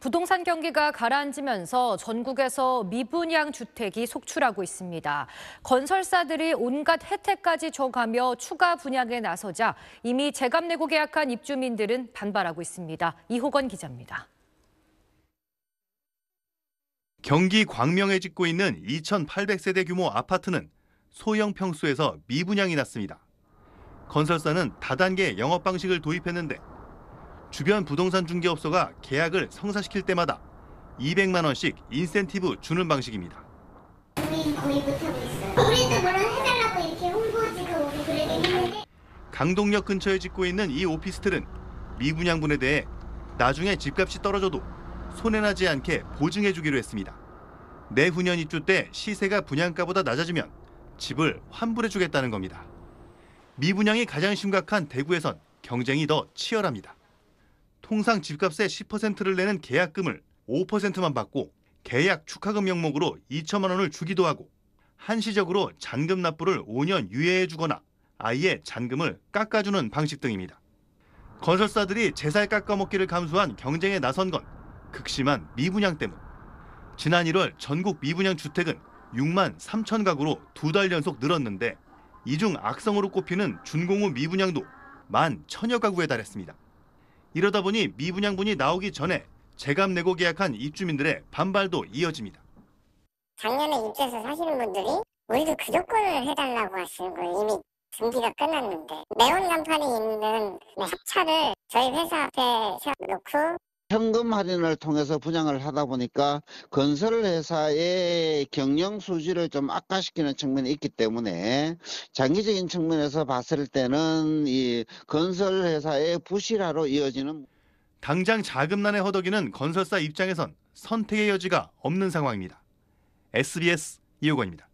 부동산 경기가 가라앉으면서 전국에서 미분양 주택이 속출하고 있습니다. 건설사들이 온갖 혜택까지 줘가며 추가 분양에 나서자 이미 재값 내고 계약한 입주민들은 반발하고 있습니다. 이호건 기자입니다. 경기 광명에 짓고 있는 2,800세대 규모 아파트는 소형 평수에서 미분양이 났습니다. 건설사는 다단계 영업 방식을 도입했는데 주변 부동산 중개업소가 계약을 성사시킬 때마다 200만 원씩 인센티브 주는 방식입니다. 강동역 근처에 짓고 있는 이 오피스텔은 미분양분에 대해 나중에 집값이 떨어져도 손해나지 않게 보증해주기로 했습니다. 내후년 입주 때 시세가 분양가보다 낮아지면 집을 환불해주겠다는 겁니다. 미분양이 가장 심각한 대구에선 경쟁이 더 치열합니다. 통상 집값의 10%를 내는 계약금을 5%만 받고 계약 축하금 명목으로 2천만 원을 주기도 하고 한시적으로 잔금 납부를 5년 유예해 주거나 아예 잔금을 깎아주는 방식 등입니다. 건설사들이 재살 깎아먹기를 감수한 경쟁에 나선 건 극심한 미분양 때문. 지난 1월 전국 미분양 주택은 6만 3천 가구로 두 달 연속 늘었는데 이중 악성으로 꼽히는 준공후 미분양도 만 천여 가구에 달했습니다. 이러다 보니 미분양분이 나오기 전에 재감 내고 계약한 입주민들의 반발도 이어집니다. 작년에 입주해서 사시는 분들이 우리도 그 조건을 해달라고 하시는 거 이미 준비가 끝났는데 매운 간판이 있는 네, 합차를 저희 회사 앞에 놓고 현금 할인을 통해서 분양을 하다 보니까 건설회사의 경영 수지를 좀 악화시키는 측면이 있기 때문에 장기적인 측면에서 봤을 때는 이 건설회사의 부실화로 이어지는 당장 자금난의 허덕이는 건설사 입장에선 선택의 여지가 없는 상황입니다. SBS 이호건입니다.